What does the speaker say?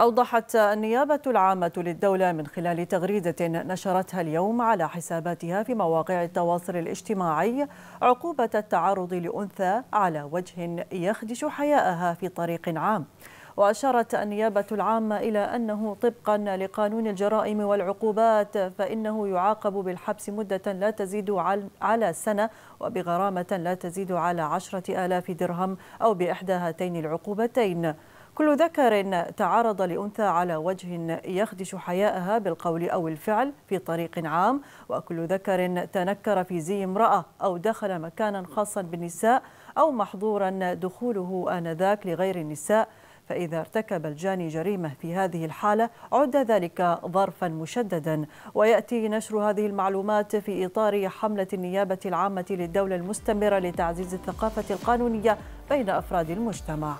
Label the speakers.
Speaker 1: أوضحت النيابة العامة للدولة من خلال تغريدة نشرتها اليوم على حساباتها في مواقع التواصل الاجتماعي عقوبة التعرض لأنثى على وجه يخدش حياءها في طريق عام وأشارت النيابة العامة إلى أنه طبقا لقانون الجرائم والعقوبات فإنه يعاقب بالحبس مدة لا تزيد على سنة وبغرامة لا تزيد على عشرة آلاف درهم أو بإحدى هاتين العقوبتين كل ذكر تعرض لأنثى على وجه يخدش حياءها بالقول أو الفعل في طريق عام وكل ذكر تنكر في زي امرأة أو دخل مكانا خاصا بالنساء أو محظورا دخوله آنذاك لغير النساء فإذا ارتكب الجاني جريمة في هذه الحالة عد ذلك ظرفا مشددا ويأتي نشر هذه المعلومات في إطار حملة النيابة العامة للدولة المستمرة لتعزيز الثقافة القانونية بين أفراد المجتمع